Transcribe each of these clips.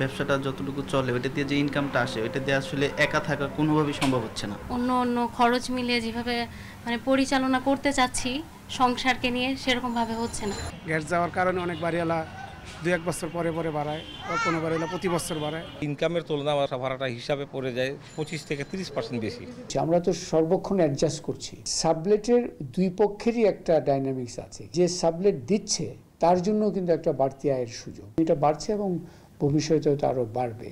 ব্যবসাটা যতটুকু চলে ওইটা দিয়ে যে ইনকামটা আসে ওইটা দিয়ে আসলে একা থাকা কোনোভাবেই সম্ভব হচ্ছে না অন্য অন্য খরচ মিলিয়ে যেভাবে মানে পরিচালনা করতে চাচ্ছি সংসারকে নিয়ে সেরকমভাবে হচ্ছে না গ্যাস যাওয়ার কারণে অনেক বাড়িওয়ালা দু এক বছর পরে পরে বাড়ায় কোনো বাড়িওয়ালা প্রতি বছর বাড়ায় ইনকামের তুলনা ভাড়াটা হিসাবে পড়ে যায় পঁচিশ থেকে তিরিশ পার্সেন্ট বেশি আমরা তো সর্বক্ষণ অ্যাডজাস্ট করছি সাবলেটের দুই পক্ষেরই একটা ডাইনামিক্স আছে যে সাবলেট দিচ্ছে তার জন্য কিন্তু একটা বাড়তি আয়ের সুযোগ এটা বাড়ছে এবং ভবিষ্যতে তো আরও বাড়বে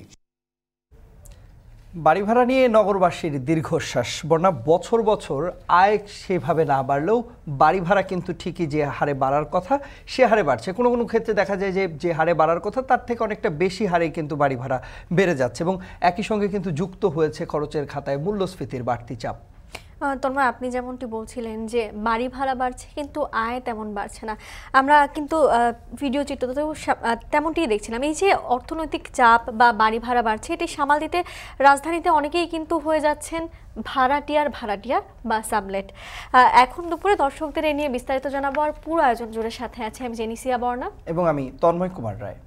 বাড়ি ভাড়া নিয়ে নগরবাসীর দীর্ঘশ্বাস বন্যা বছর বছর আয় সেভাবে না বাড়লেও বাড়ি ভাড়া কিন্তু ঠিকই যে হারে বাড়ার কথা সে হারে বাড়ছে কোনো কোনো ক্ষেত্রে দেখা যায় যে যে হারে বাড়ার কথা তার থেকে অনেকটা বেশি হারে কিন্তু বাড়ি ভাড়া বেড়ে যাচ্ছে এবং একই সঙ্গে কিন্তু যুক্ত হয়েছে খরচের খাতায় মূল্যস্ফীতির বাড়তি চাপ তোমরা আপনি যেমনটি বলছিলেন যে বাড়ি ভাড়া বাড়ছে কিন্তু আয় তেমন বাড়ছে না আমরা কিন্তু ভিডিও চিত্র তেমনটি দেখছিলাম এই যে অর্থনৈতিক চাপ বা বাড়ি ভাড়া বাড়ছে এটি সামাল দিতে রাজধানীতে অনেকেই কিন্তু হয়ে যাচ্ছেন ভাড়াটিয়ার ভাড়াটিয়া বা সাবলেট এখন দুপুরে দর্শকদের এ নিয়ে বিস্তারিত জানাবো আর পুরো আয়োজন জোরের সাথে আছে আমি জেনিসিয়া বর্ণা এবং আমি Tanmoy Kumar Roy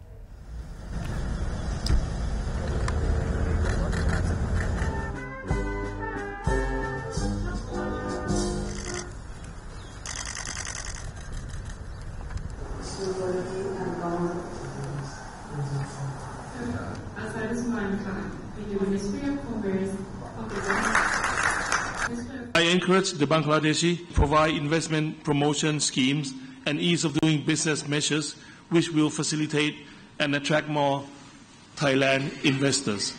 encourage the Bangladeshi provide investment promotion schemes and ease of doing business measures which will facilitate and attract more Thailand investors.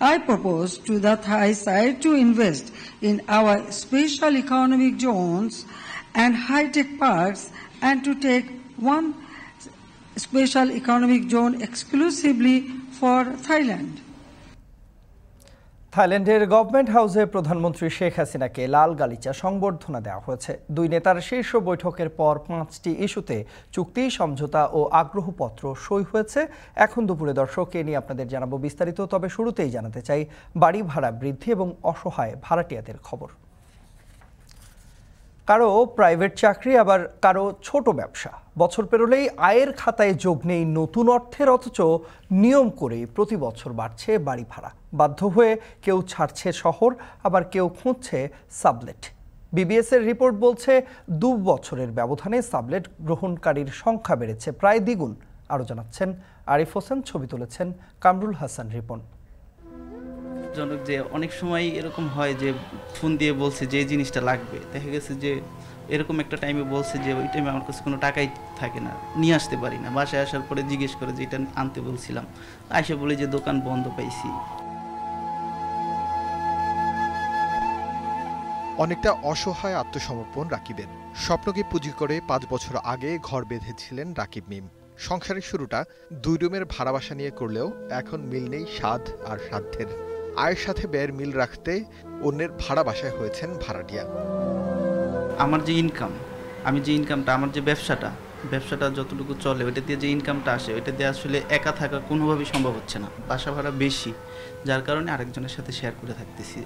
I propose to the Thai side to invest in our special economic zones and high-tech parks and to take one special economic zone exclusively for Thailand. থাইল্যান্ডের government হাউসে প্রধানমন্ত্রী শেখ হাসিনাকে লাল গালিচা সংবর্ধনা দেওয়া হয়েছে দুই নেতার শীর্ষ বৈঠকের পর পাঁচটি ইস্যুতে চুক্তি সমঝোতা ও আগ্রহপত্র সই হয়েছে এখন দুপুরে দর্শককে নিয়ে আপনাদের জানাবো বিস্তারিত তবে শুরুতেই জানাতে চাই বাড়ি ভাড়া বৃদ্ধি এবং অসহায় ভাড়াটিয়াদের খবর কারো প্রাইভেট চাকরি আবার কারো ছোট ব্যবসা বছর পেরোলেই আয়ের খাতায় যোগ নেই নতুন অর্থের অথচ নিয়ম করে প্রতি বছর বাড়ছে বাড়ি ভাড়া বাধ্য হয়ে কেউ ছাড়ছে শহর আবার কেউ খুঁজছে সাবলেট বিবিএসের রিপোর্ট বলছে দু বছরের ব্যবধানে সাবলেট গ্রহণকারীর সংখ্যা বেড়েছে প্রায় দ্বিগুণ আরও জানাচ্ছেন আরিফ হোসেন ছবি তুলেছেন কামরুল হাসান রিপন জনক যে অনেক সময় এরকম হয় যে ফোন দিয়ে বলছে যে জিনিসটা লাগবে দেখা গেছে যে এরকম একটা টাইমে বলছে যে ওই টাইমে আমার কাছে কোনো টাকাই থাকে না নিয়ে আসতে পারি না বাসায় আসার পরে জিজ্ঞেস করে যে এটা আনতে বলছিলাম আইসা বলে যে দোকান বন্ধ পাইছি অনেকটা অসহায় আত্মসমর্পণ রাকিবের স্বপ্নকে পুঁজি করে পাঁচ বছর আগে ঘর বেঁধেছিলেন রাকিব মিম সংসারের শুরুটা দুই রুমের ভাড়া বাসা নিয়ে করলেও এখন মিল নেই সাধ আর সাধ্যের আয়ের সাথে ব্যয়ের মিল রাখতে অন্যের ভাড়া বাসায় হয়েছেন ভাড়াটিয়া আমার যে ইনকাম আমি যে ইনকামটা আমার যে ব্যবসাটা ব্যবসাটা যতটুকু চলে ওইটা দিয়ে যে ইনকামটা আসে ওইটা দিয়ে আসলে একা থাকা কোনোভাবেই সম্ভব হচ্ছে না বাসা ভাড়া বেশি যার কারণে আরেকজনের সাথে শেয়ার করে থাকতেছি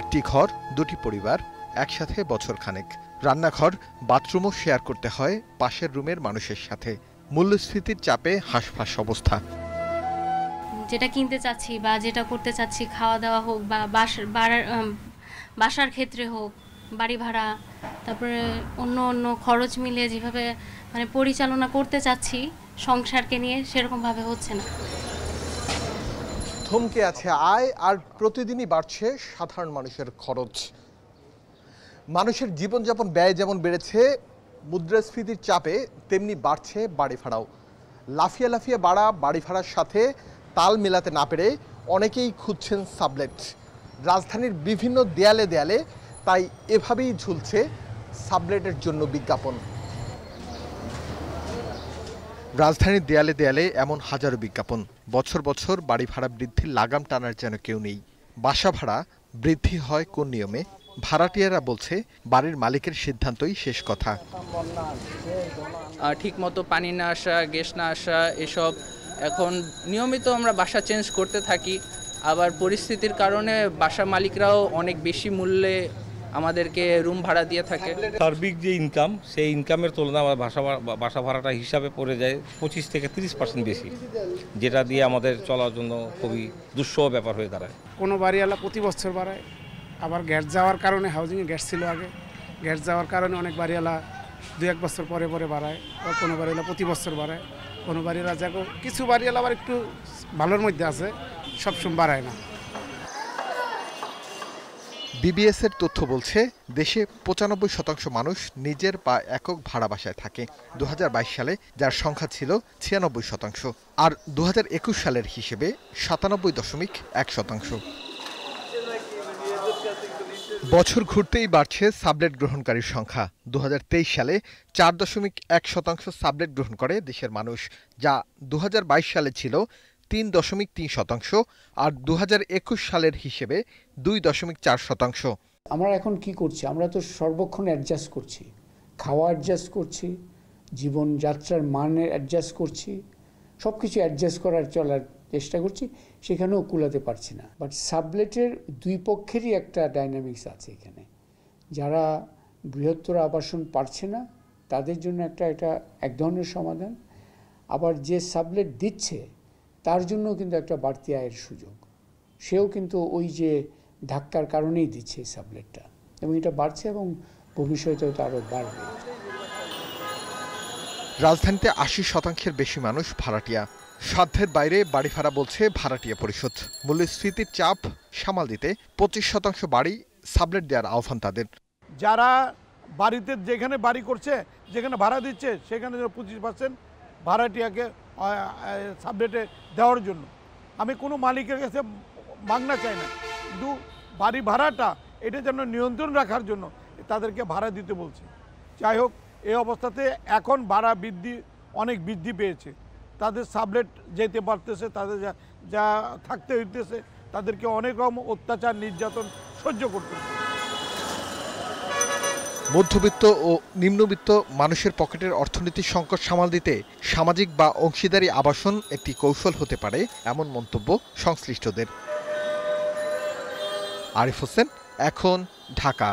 একটি ঘর দুটি পরিবার একসাথে বছর খানেক রান্নাঘর বাথরুমও শেয়ার করতে হয় পাশের রুমের মানুষের সাথে মূল্যস্ফীতির চাপে হাঁসফাঁস অবস্থা যেটা কিনতে চাচ্ছি বা যেটা করতে চাচ্ছি খাওয়া দাওয়া হোক বা বাস বাসার ক্ষেত্রে হোক বাড়ি ভাড়া তারপরে অন্য অন্য খরচ মিলিয়ে যেভাবে মানে পরিচালনা করতে চাচ্ছি সংসারকে নিয়ে সেরকমভাবে হচ্ছে না থমকে আছে আয় আর প্রতিদিনই বাড়ছে সাধারণ মানুষের খরচ মানুষের জীবনযাপন ব্যয় যেমন বেড়েছে মুদ্রাস্ফীতির চাপে তেমনি বাড়ছে বাড়ি ভাড়াও লাফিয়ে লাফিয়ে বাড়া বাড়ি ভাড়ার সাথে তাল মেলাতে না পেরে অনেকেই খুঁজছেন সাবলেট রাজধানীর বিভিন্ন দেয়ালে দেয়ালে তাই এভাবেই ঝুলছে সাবলেটের জন্য বিজ্ঞাপন রাজধানীর দেয়ালে দেয়ালে এমন হাজারো বিজ্ঞাপন বছর বছর বাড়ি ভাড়া বৃদ্ধির লাগাম টানার যেন কেউ নেই বাসা ভাড়া বৃদ্ধি হয় কোন নিয়মে ভাড়াটিয়ারা বলছে বাড়ির মালিকের সিদ্ধান্তই শেষ কথা ঠিক মতো পানি না আসা গ্যাস না আসা এসব এখন নিয়মিত আমরা বাসা চেঞ্জ করতে থাকি আবার পরিস্থিতির কারণে বাসা মালিকরাও অনেক বেশি মূল্যে আমাদেরকে রুম ভাড়া দিয়ে থাকে সার্বিক যে ইনকাম সেই ইনকামের তুলনায় আমার বাসা বাসা ভাড়াটা হিসাবে পড়ে যায় পঁচিশ থেকে তিরিশ পার্সেন্ট বেশি যেটা দিয়ে আমাদের চলার জন্য খুবই দুঃসহ ব্যাপার হয়ে দাঁড়ায় কোনো বাড়িওয়ালা প্রতি বছর বাড়ায় আবার গ্যাস যাওয়ার কারণে হাউজিংয়ে গ্যাস ছিল আগে গ্যাস যাওয়ার কারণে অনেক বাড়িওয়ালা দু এক বছর পরে পরে বাড়ায় আর কোনো বাড়িওয়ালা প্রতি বছর বাড়ায় কোনো বাড়িওয়ালা যাকে কিছু বাড়িওয়ালা আবার একটু ভালোর মধ্যে আছে সবসময় বাড়ায় না বিবিএস এর তথ্য বলছে দেশে পঁচানব্বই শতাংশ মানুষ নিজের বা একক ভাড়া বাসায় থাকে দু সালে যার সংখ্যা ছিল ছিয়ানব্বই শতাংশ আর দু সালের হিসেবে সাতানব্বই দশমিক এক শতাংশ বছর ঘুরতেই বাড়ছে সাবলেট গ্রহণকারীর সংখ্যা দু সালে চার দশমিক এক শতাংশ সাবলেট গ্রহণ করে দেশের মানুষ যা দু সালে ছিল তিন দশমিক তিন শতাংশ আর দু সালের হিসেবে দুই দশমিক চার শতাংশ আমরা এখন কি করছি আমরা তো সর্বক্ষণ অ্যাডজাস্ট করছি খাওয়া অ্যাডজাস্ট করছি জীবনযাত্রার মানের অ্যাডজাস্ট করছি সব কিছু অ্যাডজাস্ট করার চলার চেষ্টা করছি সেখানেও কুলাতে পারছি না বাট সাবলেটের দুই পক্ষেরই একটা ডাইনামিক্স আছে এখানে যারা বৃহত্তর আবাসন পারছে না তাদের জন্য একটা এটা এক ধরনের সমাধান আবার যে সাবলেট দিচ্ছে তার জন্য কিন্তু একটা বাড়তি আয়ের সুযোগ সেও কিন্তু ওই যে ধাক্কার কারণেই দিচ্ছে এই সাবলেটটা এবং এটা বাড়ছে এবং ভবিষ্যতেও তো আরও বাড়বে রাজধানীতে আশি শতাংশের বেশি মানুষ ভাড়াটিয়া সাধ্যের বাইরে বাড়ি ভাড়া বলছে ভাড়াটিয়া পরিষদ মূল্যস্ফীতির চাপ সামাল দিতে পঁচিশ শতাংশ বাড়ি সাবলেট দেওয়ার আহ্বান তাদের যারা বাড়িতে যেখানে বাড়ি করছে যেখানে ভাড়া দিচ্ছে সেখানে পঁচিশ পার্সেন্ট ভাড়াটিয়াকে সাবলেটে দেওয়ার জন্য আমি কোনো মালিকের কাছে মাগনা চাই না কিন্তু বাড়ি ভাড়াটা এটা যেন নিয়ন্ত্রণ রাখার জন্য তাদেরকে ভাড়া দিতে বলছে যাই হোক এই অবস্থাতে এখন ভাড়া বৃদ্ধি অনেক বৃদ্ধি পেয়েছে তাদের সাবলেট যেতে পারতেছে তাদের যা যা থাকতে হইতেছে তাদেরকে অনেক রকম অত্যাচার নির্যাতন সহ্য করতেছে মধ্যবিত্ত ও নিম্নবিত্ত মানুষের পকেটের অর্থনীতির সংকট সামাল দিতে সামাজিক বা অংশীদারি আবাসন একটি কৌশল হতে পারে এমন মন্তব্য সংশ্লিষ্টদের আরিফ হোসেন এখন ঢাকা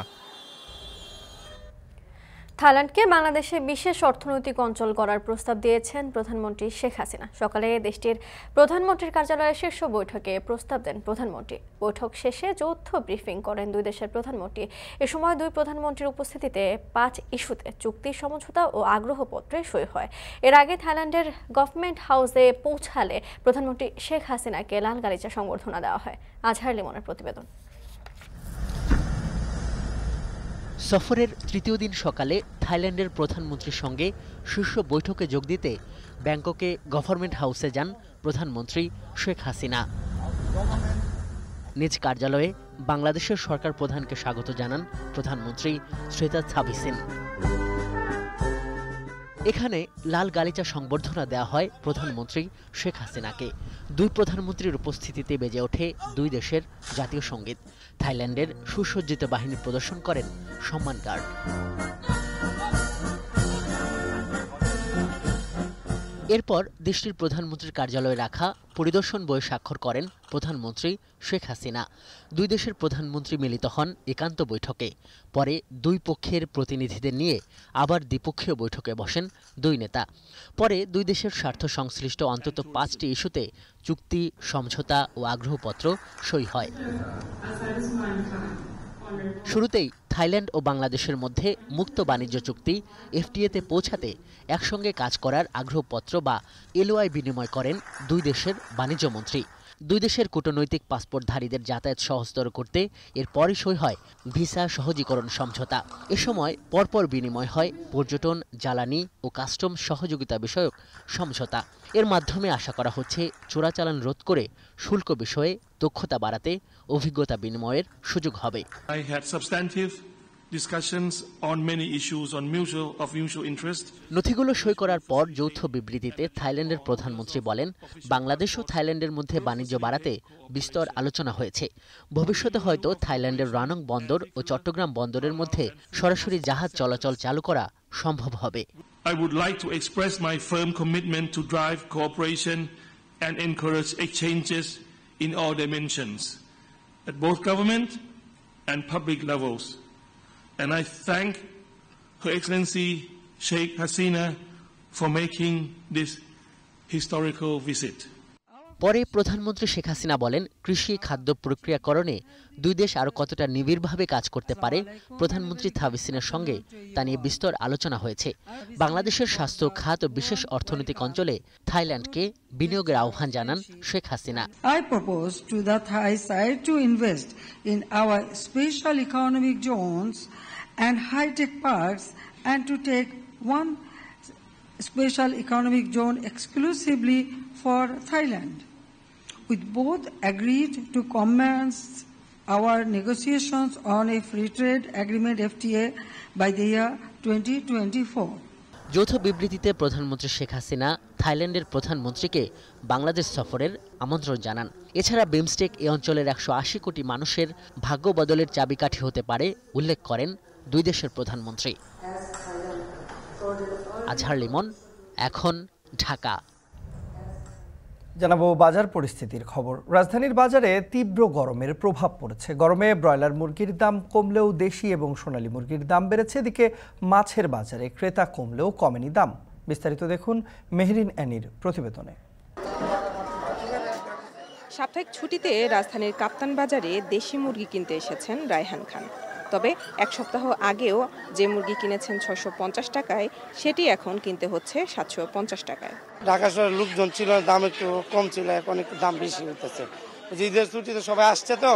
থাইল্যান্ডকে বাংলাদেশে বিশেষ অর্থনৈতিক অঞ্চল করার প্রস্তাব দিয়েছেন প্রধানমন্ত্রী শেখ হাসিনা সকালে দেশটির প্রধানমন্ত্রীর কার্যালয়ে শীর্ষ বৈঠকে প্রস্তাব দেন প্রধানমন্ত্রী বৈঠক শেষে যৌথ ব্রিফিং করেন দুই দেশের প্রধানমন্ত্রী এ সময় দুই প্রধানমন্ত্রীর উপস্থিতিতে পাঁচ ইস্যুতে চুক্তি সমঝোতা ও আগ্রহপত্রে সই হয় এর আগে থাইল্যান্ডের গভর্নমেন্ট হাউসে পৌঁছালে প্রধানমন্ত্রী শেখ হাসিনাকে লাল গালিচা সংবর্ধনা দেওয়া হয় আজহার লিমনের প্রতিবেদন সফরের তৃতীয় দিন সকালে থাইল্যান্ডের প্রধানমন্ত্রীর সঙ্গে শীর্ষ বৈঠকে যোগ দিতে ব্যাংককে গভর্নমেন্ট হাউসে যান প্রধানমন্ত্রী শেখ হাসিনা নিজ কার্যালয়ে বাংলাদেশের সরকার প্রধানকে স্বাগত জানান প্রধানমন্ত্রী শ্রেতা ছাবিসিন এখানে লাল গালিচা সংবর্ধনা দেওয়া হয় প্রধানমন্ত্রী শেখ হাসিনাকে দুই প্রধানমন্ত্রীর উপস্থিতিতে বেজে ওঠে দুই দেশের জাতীয় সঙ্গীত থাইল্যান্ডের সুসজ্জিত বাহিনী প্রদর্শন করেন সম্মান কার্ড এরপর দেশটির প্রধানমন্ত্রীর কার্যালয়ে রাখা পরিদর্শন বই স্বাক্ষর করেন প্রধানমন্ত্রী শেখ হাসিনা দুই দেশের প্রধানমন্ত্রী মিলিত হন একান্ত বৈঠকে পরে দুই পক্ষের প্রতিনিধিদের নিয়ে আবার দ্বিপক্ষীয় বৈঠকে বসেন দুই নেতা পরে দুই দেশের স্বার্থ সংশ্লিষ্ট অন্তত পাঁচটি ইস্যুতে চুক্তি সমঝোতা ও আগ্রহপত্র সই হয় শুরুতেই থাইল্যান্ড ও বাংলাদেশের মধ্যে মুক্ত বাণিজ্য চুক্তি এফটিএতে পৌঁছাতে একসঙ্গে কাজ করার আগ্রহপত্র বা এলওয়াই বিনিময় করেন দুই দেশের বাণিজ্য মন্ত্রী দুই দেশের কূটনৈতিক পাসপোর্টধারীদের যাতায়াত সহজতর করতে এর পরই সই হয় ভিসা সহজীকরণ সমঝোতা এ সময় পরপর বিনিময় হয় পর্যটন জ্বালানি ও কাস্টম সহযোগিতা বিষয়ক সমঝোতা এর মাধ্যমে আশা করা হচ্ছে চোরাচালান রোধ করে শুল্ক বিষয়ে দক্ষতা বাড়াতে অভিজ্ঞতা বিনিময়ের সুযোগ হবে নথিগুলো সই করার পর যৌথ বিবৃতিতে থাইল্যান্ডের প্রধানমন্ত্রী বলেন বাংলাদেশ ও থাইল্যান্ডের মধ্যে বাণিজ্য বাড়াতে বিস্তর আলোচনা হয়েছে ভবিষ্যতে হয়তো থাইল্যান্ডের রানং বন্দর ও চট্টগ্রাম বন্দরের মধ্যে সরাসরি জাহাজ চলাচল চালু করা সম্ভব হবে I would like to express my firm commitment to drive cooperation and encourage exchanges in all dimensions. at both government and public levels. And I thank Her Excellency Sheikh Hasina for making this historical visit. পরে প্রধানমন্ত্রী শেখ হাসিনা বলেন কৃষি খাদ্য প্রক্রিয়াকরণে দুই দেশ আরও কতটা নিবিড়ভাবে কাজ করতে পারে প্রধানমন্ত্রী থাবিসিনের সঙ্গে তা নিয়ে বিস্তর আলোচনা হয়েছে বাংলাদেশের স্বাস্থ্য খাত ও বিশেষ অর্থনৈতিক অঞ্চলে থাইল্যান্ডকে বিনিয়োগের আহ্বান জানান Sheikh Hasina I propose to the Thai side to invest in our special economic zones and hitech parks and to take one special economic zone exclusively for Thailand with both agreed to commence our negotiations on a free trade agreement FTA by the year 2024. যৌথ বিবৃতিতে প্রধানমন্ত্রী শেখ হাসিনা থাইল্যান্ডের প্রধানমন্ত্রীকে বাংলাদেশ সফরের আমন্ত্রণ জানান এছাড়া বিমস্টেক এ অঞ্চলের একশো কোটি মানুষের ভাগ্য বদলের চাবিকাঠি হতে পারে উল্লেখ করেন দুই দেশের প্রধানমন্ত্রী আজহার লিমন এখন ঢাকা জানাবো বাজার পরিস্থিতির খবর রাজধানীর বাজারে তীব্র গরমের প্রভাব পড়েছে গরমে ব্রয়লার মুরগির দাম কমলেও দেশি এবং সোনালী মুরগির দাম বেড়েছে এদিকে মাছের বাজারে ক্রেতা কমলেও কমেনি দাম বিস্তারিত দেখুন মেহরিন অ্যানির প্রতিবেদনে সাপ্তাহিক ছুটিতে রাজধানীর কাপ্তান বাজারে দেশি মুরগি কিনতে এসেছেন রায়হান খান তবে এক সপ্তাহ আগেও যে মুরগি কিনেছেন ছশো টাকায় সেটি এখন কিনতে হচ্ছে সাতশো পঞ্চাশ টাকায় ঢাকা শহরের লোকজন ছিল দাম একটু কম ছিল এখন একটু দাম বেশি হতেছে ঈদের ছুটিতে সবাই আসছে তো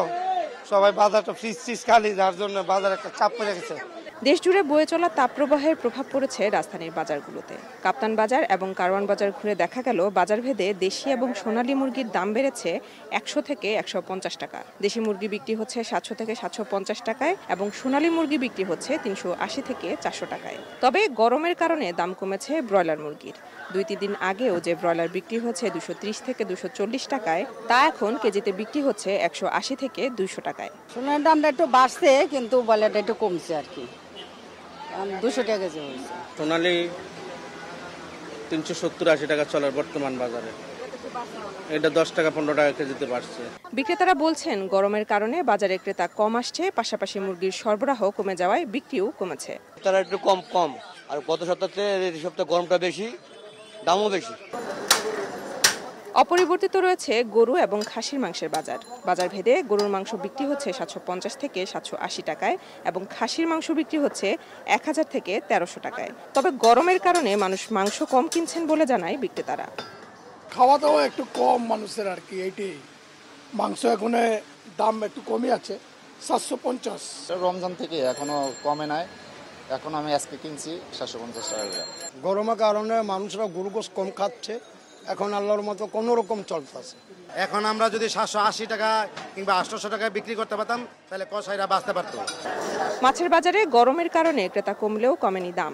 সবাই বাজারটা ফ্রিজ ফ্রিজ খালি যার জন্য বাজার একটা চাপ পড়ে গেছে দেশজুড়ে বয়ে চলা তাপপ্রবাহের প্রভাব পড়েছে রাজধানীর বাজারগুলোতে কাপ্তান বাজার এবং কারওয়ান বাজার ঘুরে দেখা গেল বাজারভেদে দেশি এবং সোনালি মুরগির দাম বেড়েছে একশো থেকে একশো পঞ্চাশ টাকা দেশি মুরগি বিক্রি হচ্ছে সাতশো থেকে সাতশো পঞ্চাশ টাকায় এবং সোনালি মুরগি বিক্রি হচ্ছে তিনশো আশি থেকে চারশো টাকায় তবে গরমের কারণে দাম কমেছে ব্রয়লার মুরগির দুই তিন দিন আগেও যে ব্রয়লার বিক্রি হচ্ছে দুশো ত্রিশ থেকে দুশো চল্লিশ টাকায় তা এখন কেজিতে বিক্রি হচ্ছে একশো আশি থেকে দুইশো টাকায় সোনার দামটা একটু বাড়ছে কিন্তু ব্রয়লারটা একটু কমছে আর কি দুশো টাকা কেজি হয়েছে সোনালি তিনশো সত্তর আশি টাকা চলার বর্তমান বাজারে এটা দশ টাকা পনেরো টাকা কেজিতে বাড়ছে বিক্রেতারা বলছেন গরমের কারণে বাজারে ক্রেতা কম আসছে পাশাপাশি মুরগির সরবরাহ কমে যাওয়ায় বিক্রিও কমেছে তারা একটু কম কম আর গত সপ্তাহে এই সপ্তাহে গরমটা বেশি দামও বেশি অপরিবর্তিত রয়েছে গরু এবং খাসির মাংসের বাজার বাজার ভেদে গরুর মাংস বিক্রি হচ্ছে সাতশো পঞ্চাশ থেকে সাতশো আশি টাকায় এবং খাসির মাংস বিক্রি হচ্ছে এক হাজার থেকে তেরোশো টাকায় তবে গরমের কারণে মানুষ মাংস কম কিনছেন বলে জানায় বিক্রেতারা খাওয়া দাওয়া একটু কম মানুষের আর কি এটি মাংস এখন দাম একটু কমে আছে সাতশো পঞ্চাশ রমজান থেকে এখনো কমে নাই এখন আমি আজকে কিনছি সাতশো পঞ্চাশ টাকা গরমের কারণে মানুষরা গরু গোস কম খাচ্ছে এখন আল্লাহর মতো কোনো রকম চলতেছে এখন আমরা যদি সাতশো আশি টাকা কিংবা আটশোশো টাকায় বিক্রি করতে পারতাম তাহলে কষাইরা বাঁচতে পারত মাছের বাজারে গরমের কারণে ক্রেতা কমলেও কমেনি দাম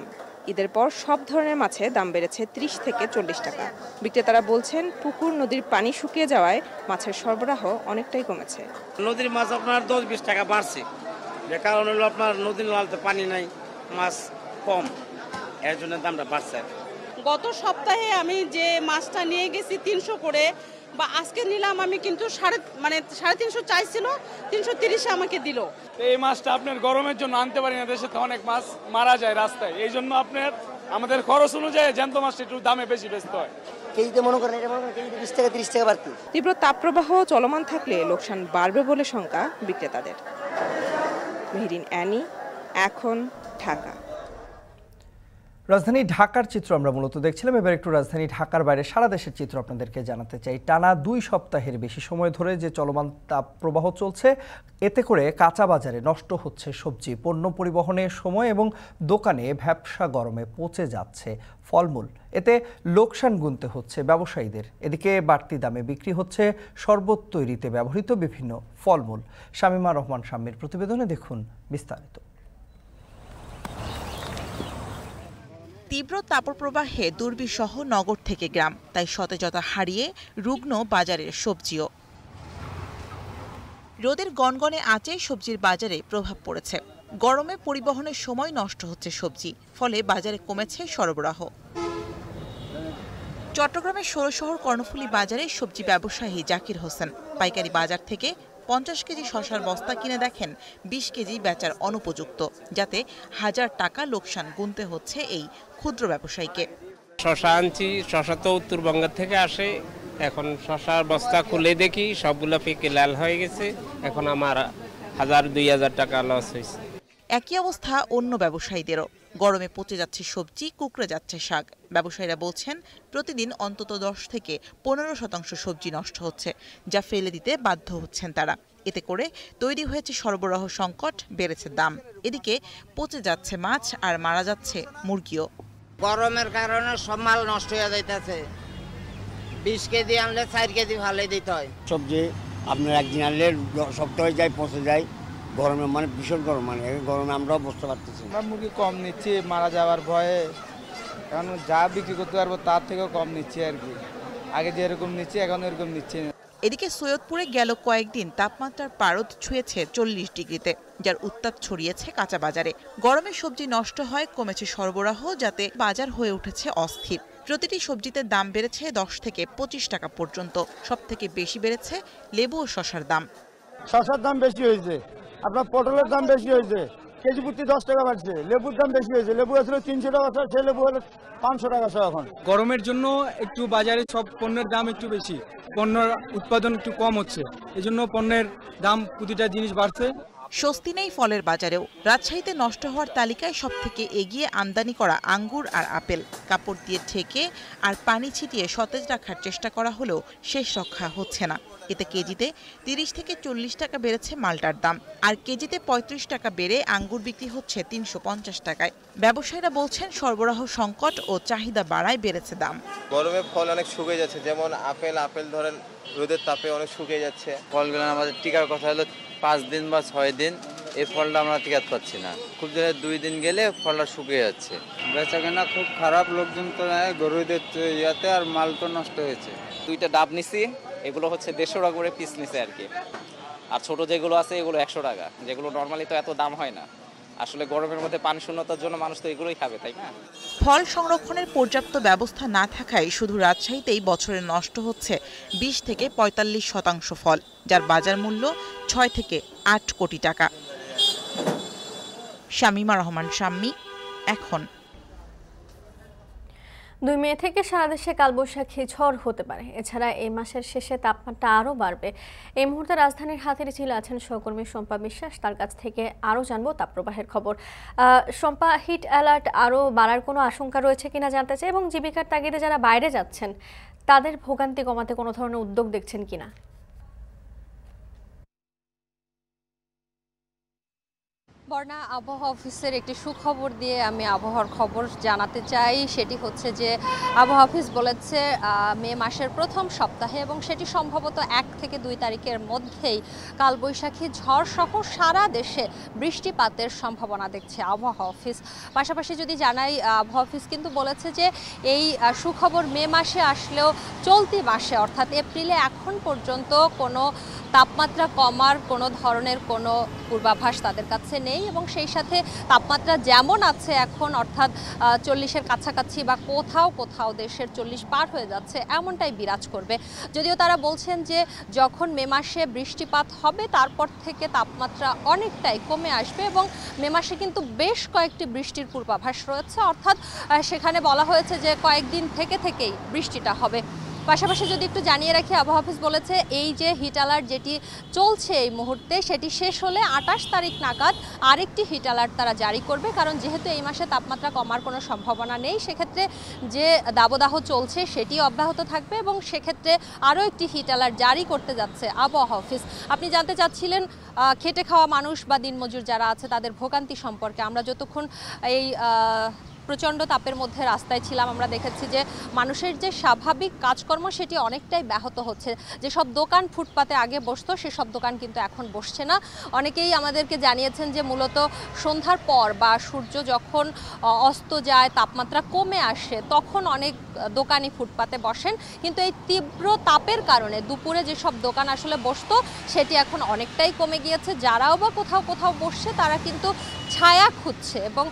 ঈদের পর সব ধরনের মাছে দাম বেড়েছে ত্রিশ থেকে চল্লিশ টাকা বিক্রেতারা বলছেন পুকুর নদীর পানি শুকিয়ে যাওয়ায় মাছের সরবরাহ অনেকটাই কমেছে নদীর মাছ আপনার দশ বিশ টাকা বাড়ছে যে কারণ হলো আপনার নদীর লালতে পানি নাই মাছ কম এর জন্য দামটা বাড়ছে গত সপ্তাহে আমি যে মাছটা নিয়ে গেছি তিনশো করে বা আজকে নিলাম আমি কিন্তু সাড়ে মানে সাড়ে তিনশো চাইছিল তিনশো তিরিশে আমাকে দিল এই মাছটা আপনার গরমের জন্য আনতে পারি না দেশে অনেক মাছ মারা যায় রাস্তায় এই জন্য আপনার আমাদের খরচ অনুযায়ী জ্যান্ত মাছটা একটু দামে বেশি ব্যস্ত হয় মনে তিরিশ তীব্র তাপপ্রবাহ চলমান থাকলে লোকসান বাড়বে বলে শঙ্কা বিক্রেতাদের মেহরিন অ্যানি এখন ঢাকা রাজধানী ঢাকার চিত্র আমরা মূলত দেখছিলাম এবার একটু রাজধানী ঢাকার বাইরে সারা দেশের চিত্র আপনাদেরকে জানাতে চাই টানা দুই সপ্তাহের বেশি সময় ধরে যে চলমান তাপ প্রবাহ চলছে এতে করে কাঁচা বাজারে নষ্ট হচ্ছে সবজি পণ্য পরিবহনে সময় এবং দোকানে ভ্যাবসা গরমে পচে যাচ্ছে ফলমূল এতে লোকসান গুনতে হচ্ছে ব্যবসায়ীদের এদিকে বাড়তি দামে বিক্রি হচ্ছে শরবত তৈরিতে ব্যবহৃত বিভিন্ন ফলমূল শামিমা রহমান সাম্যের প্রতিবেদনে দেখুন বিস্তারিত তীব্র তাপপ্রবাহে দুর্বিসহ নগর থেকে গ্রাম তাই সতেজতা হারিয়ে রুগ্ন বাজারের সবজিও রোদের গনগনে আঁচে সবজির বাজারে প্রভাব পড়েছে গরমে পরিবহনের সময় নষ্ট হচ্ছে সবজি ফলে বাজারে কমেছে সরবরাহ চট্টগ্রামের ষোলশহর কর্ণফুলী বাজারে সবজি ব্যবসায়ী জাকির হোসেন পাইকারি বাজার থেকে পঞ্চাশ কেজি শশার বস্তা কিনে দেখেন বিশ কেজি বেচার অনুপযুক্ত যাতে হাজার টাকা লোকসান গুনতে হচ্ছে এই ক্ষুদ্র ব্যবসায়ীকে শশা আনছি শশা তো উত্তরবঙ্গ থেকে আসে এখন শশার বস্তা খুলে দেখি সবগুলো পেকে লাল হয়ে গেছে এখন আমার হাজার দুই হাজার টাকা লস হয়েছে একই অবস্থা অন্য ব্যবসায়ীদেরও গরমে পচে যাচ্ছে সবজি কুকড়ে যাচ্ছে শাক ব্যবসায়ীরা বলছেন প্রতিদিন অন্তত দশ থেকে পনেরো শতাংশ সবজি নষ্ট হচ্ছে যা ফেলে দিতে বাধ্য হচ্ছেন তারা এতে করে তৈরি হয়েছে সরবরাহ সংকট বেড়েছে দাম এদিকে পচে যাচ্ছে মাছ আর মারা যাচ্ছে মুরগিও গরমের কারণে সব মাল নষ্ট হয়ে যাইতেছে বিশ কেজি আনলে চার কেজি ভালো দিতে হয় সবজি আপনার একদিন আনলে হয়ে যায় পচে যায় গরমে মানে ভীষণ গরম মানে গরমে আমরাও বুঝতে পারতেছি মুরগি কম নিচ্ছি মারা যাওয়ার ভয়ে এখন যা বিক্রি করতে পারবো তার থেকেও কম নিচ্ছি আর কি আগে যেরকম নিচ্ছে এখন এরকম নিচ্ছে এদিকে সৈয়দপুরে গেল কয়েকদিন তাপমাত্রার পারদ ছুঁয়েছে চল্লিশ ডিগ্রিতে যার উত্তাপ ছড়িয়েছে কাঁচা বাজারে গরমে সবজি নষ্ট হয় কমেছে সরবরাহ যাতে বাজার হয়ে উঠেছে অস্থির প্রতিটি সবজিতে দাম বেড়েছে দশ থেকে পঁচিশ টাকা পর্যন্ত সব থেকে বেশি বেড়েছে লেবু ও শশার দাম শশার দাম বেশি হয়েছে আপনার পটলের দাম বেশি হয়েছে কেজি প্রতি দশ টাকা বাড়ছে লেবুর দাম বেশি হয়েছে লেবু আসলে তিনশো টাকা সব সেই লেবু হলো পাঁচশো টাকা সব এখন গরমের জন্য একটু বাজারে সব পণ্যের দাম একটু বেশি পণ্যের উৎপাদন একটু কম হচ্ছে এজন্য পণ্যের দাম প্রতিটা জিনিস বাড়ছে স্বস্তি নেই ফলের বাজারেও রাজশাহীতে নষ্ট হওয়ার তালিকায় সবথেকে এগিয়ে আমদানি করা আঙ্গুর আর আপেল কাপড় দিয়ে ঠেকে আর পানি ছিটিয়ে সতেজ রাখার চেষ্টা করা হলেও শেষ রক্ষা হচ্ছে না এতে কেজিতে তিরিশ থেকে চল্লিশ টাকা বেড়েছে মালটার দাম আর কেজিতে ৩৫ টাকা বেড়ে আঙ্গুর বিক্রি হচ্ছে তিনশো পঞ্চাশ টাকায় ব্যবসায়ীরা বলছেন সরবরাহ সংকট ও চাহিদা বাড়ায় বেড়েছে দাম গরমে ফল অনেক শুকে যাচ্ছে যেমন আপেল আপেল ধরেন রোদের তাপে অনেক শুকিয়ে যাচ্ছে ফলগুলো আমাদের টিকার কথা হলো পাঁচ দিন বা ছয় দিন এই ফলটা আমরা টিকাতে পাচ্ছি না খুব জোরে দুই দিন গেলে ফলটা শুকিয়ে যাচ্ছে বেচা কেনা খুব খারাপ লোকজন তো গরুদের ইয়াতে আর মাল তো নষ্ট হয়েছে দুইটা ডাব নিছি এগুলো হচ্ছে দেড়শো টাকা করে পিস নিছে আর কি আর ছোট যেগুলো আছে এগুলো একশো টাকা যেগুলো নর্মালি তো এত দাম হয় না আসলে গরমের মধ্যে পানি শূন্যতার জন্য মানুষ তো এগুলোই খাবে তাই না ফল সংরক্ষণের পর্যাপ্ত ব্যবস্থা না থাকায় শুধু রাজশাহীতেই বছরে নষ্ট হচ্ছে বিশ থেকে পঁয়তাল্লিশ শতাংশ ফল যার বাজার মূল্য ছয় থেকে আট কোটি টাকা শামীমা রহমান শাম্মী এখন দুই মে থেকে সারা দেশে কালবৈশাখী ঝড় হতে পারে এছাড়া এই মাসের শেষে তাপমাত্রা আরও বাড়বে এই মুহূর্তে রাজধানীর হাতের ঝিল আছেন সহকর্মী শম্পা বিশ্বাস তার কাছ থেকে আরও জানবো তাপপ্রবাহের খবর শম্পা হিট অ্যালার্ট আরও বাড়ার কোনো আশঙ্কা রয়েছে কিনা জানতে চাই এবং জীবিকার তাগিদে যারা বাইরে যাচ্ছেন তাদের ভোগান্তি কমাতে কোনো ধরনের উদ্যোগ দেখছেন কিনা বর্ণা আবহাওয়া অফিসের একটি সুখবর দিয়ে আমি আবহাওয়ার খবর জানাতে চাই সেটি হচ্ছে যে আবহাওয়া অফিস বলেছে মে মাসের প্রথম সপ্তাহে এবং সেটি সম্ভবত এক থেকে দুই তারিখের মধ্যেই কালবৈশাখী ঝড় সহ সারা দেশে বৃষ্টিপাতের সম্ভাবনা দেখছে আবহাওয়া অফিস পাশাপাশি যদি জানাই আবহাওয়া অফিস কিন্তু বলেছে যে এই সুখবর মে মাসে আসলেও চলতি মাসে অর্থাৎ এপ্রিলে এখন পর্যন্ত কোনো তাপমাত্রা কমার কোনো ধরনের কোনো পূর্বাভাস তাদের কাছে নেই এবং সেই সাথে তাপমাত্রা যেমন আছে এখন অর্থাৎ চল্লিশের কাছাকাছি বা কোথাও কোথাও দেশের চল্লিশ পার হয়ে যাচ্ছে এমনটাই বিরাজ করবে যদিও তারা বলছেন যে যখন মে মাসে বৃষ্টিপাত হবে তারপর থেকে তাপমাত্রা অনেকটাই কমে আসবে এবং মে মাসে কিন্তু বেশ কয়েকটি বৃষ্টির পূর্বাভাস রয়েছে অর্থাৎ সেখানে বলা হয়েছে যে কয়েকদিন থেকে থেকেই বৃষ্টিটা হবে পাশাপাশি যদি একটু জানিয়ে রাখি আবহাওয়া অফিস বলেছে এই যে হিট অ্যালার্ট যেটি চলছে এই মুহূর্তে সেটি শেষ হলে আটাশ তারিখ নাগাদ আরেকটি হিট অ্যালার্ট তারা জারি করবে কারণ যেহেতু এই মাসে তাপমাত্রা কমার কোনো সম্ভাবনা নেই সেক্ষেত্রে যে দাবদাহ চলছে সেটি অব্যাহত থাকবে এবং সেক্ষেত্রে আরও একটি হিট অ্যালার্ট জারি করতে যাচ্ছে আবহাওয়া অফিস আপনি জানতে চাচ্ছিলেন খেটে খাওয়া মানুষ বা দিনমজুর যারা আছে তাদের ভোগান্তি সম্পর্কে আমরা যতক্ষণ এই প্রচণ্ড তাপের মধ্যে রাস্তায় ছিলাম আমরা দেখেছি যে মানুষের যে স্বাভাবিক কাজকর্ম সেটি অনেকটাই ব্যাহত হচ্ছে যেসব দোকান ফুটপাতে আগে বসতো সেসব দোকান কিন্তু এখন বসছে না অনেকেই আমাদেরকে জানিয়েছেন যে মূলত সন্ধ্যার পর বা সূর্য যখন অস্ত যায় তাপমাত্রা কমে আসে তখন অনেক দোকানই ফুটপাতে বসেন কিন্তু এই তীব্র তাপের কারণে দুপুরে যেসব দোকান আসলে বসতো সেটি এখন অনেকটাই কমে গিয়েছে যারাও বা কোথাও কোথাও বসছে তারা কিন্তু ছায়া খুঁজছে এবং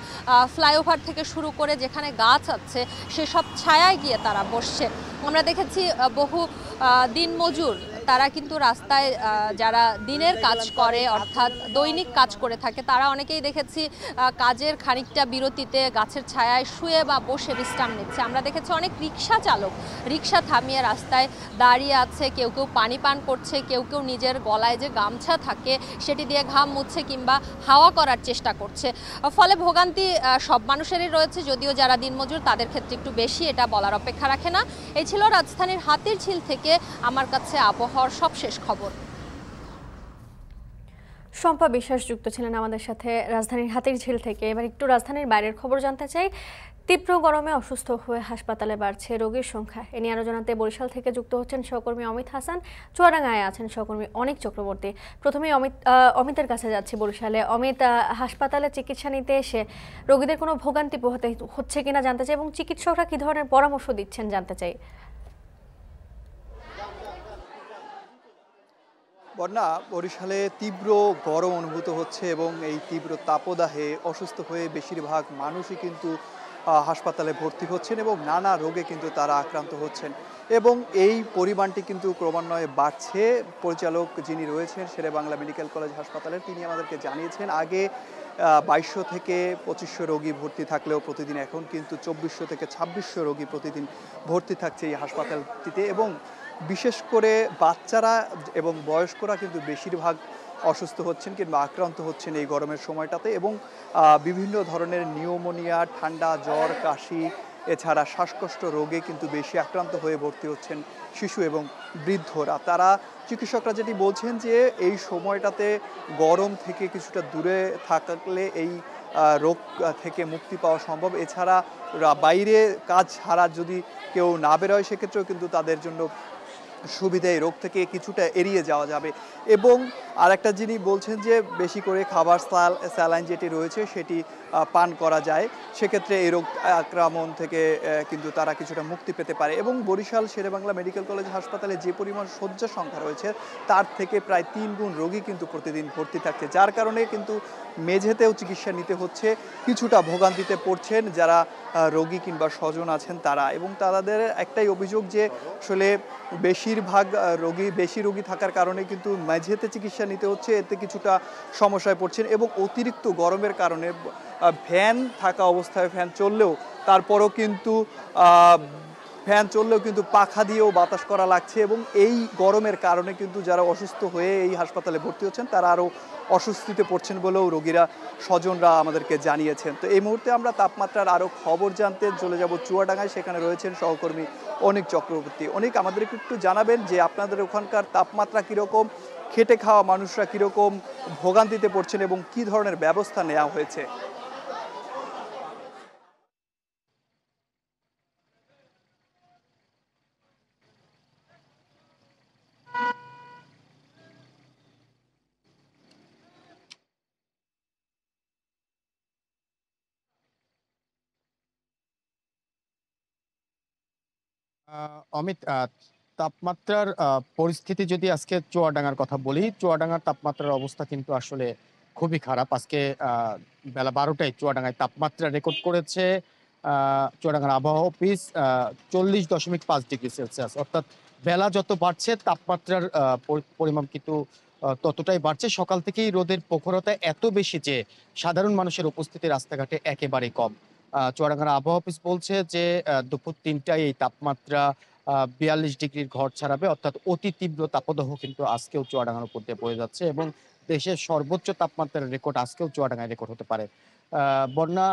ফ্লাইওভার থেকে শুরু করে যেখানে গাছ আছে সেসব ছায়ায় গিয়ে তারা বসছে আমরা দেখেছি বহু দিনমজুর তারা কিন্তু রাস্তায় যারা দিনের কাজ করে অর্থাৎ দৈনিক কাজ করে থাকে তারা অনেকেই দেখেছি কাজের খানিকটা বিরতিতে গাছের ছায়ায় শুয়ে বা বসে বিশ্রাম নিচ্ছে আমরা দেখেছি অনেক রিক্সা চালক রিক্সা থামিয়ে রাস্তায় দাঁড়িয়ে আছে কেউ কেউ পানি পান করছে কেউ কেউ নিজের গলায় যে গামছা থাকে সেটি দিয়ে ঘাম মুছছে কিংবা হাওয়া করার চেষ্টা করছে ফলে ভোগান্তি সব মানুষেরই রয়েছে যদিও যারা দিনমজুর তাদের ক্ষেত্রে একটু বেশি এটা বলার অপেক্ষা রাখে না এই ছিল রাজধানীর হাতির ঝিল থেকে আমার কাছে আবহাওয়া সব সবশেষ খবর শম্পা বিশ্বাস যুক্ত ছিলেন আমাদের সাথে রাজধানীর হাতির ঝিল থেকে এবার একটু রাজধানীর বাইরের খবর জানতে চাই তীব্র গরমে অসুস্থ হয়ে হাসপাতালে বাড়ছে রোগীর সংখ্যা এ নিয়ে আলোচনাতে বরিশাল থেকে যুক্ত হচ্ছেন সহকর্মী অমিত হাসান চুয়াডাঙ্গায় আছেন সহকর্মী অনেক চক্রবর্তী প্রথমে অমিত অমিতের কাছে যাচ্ছি বরিশালে অমিত হাসপাতালে চিকিৎসা নিতে এসে রোগীদের কোনো ভোগান্তি পোহাতে হচ্ছে কিনা জানতে চাই এবং চিকিৎসকরা কী ধরনের পরামর্শ দিচ্ছেন জানতে চাই বন্যা বরিশালে তীব্র গরম অনুভূত হচ্ছে এবং এই তীব্র তাপদাহে অসুস্থ হয়ে বেশিরভাগ মানুষই কিন্তু হাসপাতালে ভর্তি হচ্ছেন এবং নানা রোগে কিন্তু তারা আক্রান্ত হচ্ছেন এবং এই পরিমাণটি কিন্তু ক্রমান্বয়ে বাড়ছে পরিচালক যিনি রয়েছেন সেরে বাংলা মেডিকেল কলেজ হাসপাতালের তিনি আমাদেরকে জানিয়েছেন আগে বাইশশো থেকে পঁচিশশো রোগী ভর্তি থাকলেও প্রতিদিন এখন কিন্তু চব্বিশশো থেকে ছাব্বিশশো রোগী প্রতিদিন ভর্তি থাকছে এই হাসপাতালটিতে এবং বিশেষ করে বাচ্চারা এবং বয়স্করা কিন্তু বেশিরভাগ অসুস্থ হচ্ছেন কিংবা আক্রান্ত হচ্ছেন এই গরমের সময়টাতে এবং বিভিন্ন ধরনের নিউমোনিয়া ঠান্ডা জ্বর কাশি এছাড়া শ্বাসকষ্ট রোগে কিন্তু বেশি আক্রান্ত হয়ে ভর্তি হচ্ছেন শিশু এবং বৃদ্ধরা তারা চিকিৎসকরা যেটি বলছেন যে এই সময়টাতে গরম থেকে কিছুটা দূরে থাকলে এই রোগ থেকে মুক্তি পাওয়া সম্ভব এছাড়া বাইরে কাজ ছাড়া যদি কেউ না বেরোয় সেক্ষেত্রেও কিন্তু তাদের জন্য সুবিধে এই রোগ থেকে কিছুটা এড়িয়ে যাওয়া যাবে এবং আর একটা যিনি বলছেন যে বেশি করে খাবার সাল স্যালাইন যেটি রয়েছে সেটি পান করা যায় সেক্ষেত্রে এই রোগ আক্রমণ থেকে কিন্তু তারা কিছুটা মুক্তি পেতে পারে এবং বরিশাল শেরেবাংলা মেডিকেল কলেজ হাসপাতালে যে পরিমাণ শয্যা সংখ্যা রয়েছে তার থেকে প্রায় তিন গুণ রোগী কিন্তু প্রতিদিন ভর্তি থাকছে যার কারণে কিন্তু মেঝেতেও চিকিৎসা নিতে হচ্ছে কিছুটা ভোগান্তিতে পড়ছেন যারা রোগী কিংবা স্বজন আছেন তারা এবং তাদের একটাই অভিযোগ যে আসলে বেশিরভাগ রোগী বেশি রোগী থাকার কারণে কিন্তু মেঝেতে চিকিৎসা নিতে হচ্ছে এতে কিছুটা সমস্যায় পড়ছেন এবং অতিরিক্ত গরমের কারণে ভ্যান থাকা অবস্থায় ফ্যান চললেও তারপরও কিন্তু ফ্যান চললেও কিন্তু পাখা দিয়েও বাতাস করা লাগছে এবং এই গরমের কারণে কিন্তু যারা অসুস্থ হয়ে এই হাসপাতালে ভর্তি হচ্ছেন তারা আরও অস্বস্তিতে পড়ছেন বলেও রোগীরা স্বজনরা আমাদেরকে জানিয়েছেন তো এই মুহূর্তে আমরা তাপমাত্রার আরও খবর জানতে চলে যাব চুয়াডাঙ্গায় সেখানে রয়েছেন সহকর্মী অনেক চক্রবর্তী অনেক আমাদেরকে একটু জানাবেন যে আপনাদের ওখানকার তাপমাত্রা কীরকম খেটে খাওয়া মানুষরা কিরকম ভোগান্তিতে পড়ছেন এবং কি ধরনের ব্যবস্থা নেওয়া হয়েছে অমিত তাপমাত্রার পরিস্থিতি যদি আজকে চুয়াডাঙ্গার কথা বলি চুয়াডাঙ্গার তাপমাত্রার অবস্থা কিন্তু আসলে খুবই খারাপ আজকে বেলা বারোটায় চুয়াডাঙ্গায় তাপমাত্রা রেকর্ড করেছে চুয়াডাঙ্গার আবহাওয়া অফিস চল্লিশ দশমিক পাঁচ ডিগ্রি সেলসিয়াস অর্থাৎ বেলা যত বাড়ছে তাপমাত্রার পরিমাণ কিন্তু ততটাই বাড়ছে সকাল থেকেই রোদের প্রখরতা এত বেশি যে সাধারণ মানুষের উপস্থিতি রাস্তাঘাটে একেবারে কম চুয়াডাঙ্গার আবহাওয়া অফিস বলছে যে দুপুর তিনটায় এই তাপমাত্রা বিয়াল্লিশ ডিগ্রির ঘর ছাড়াবে অর্থাৎ অতি তীব্র তাপদাহ কিন্তু আজকেও চুয়াডাঙ্গার উপর দিয়ে বয়ে যাচ্ছে এবং দেশের সর্বোচ্চ তাপমাত্রার রেকর্ড আজকেও চুয়াডাঙ্গায় রেকর্ড হতে পারে বন্যা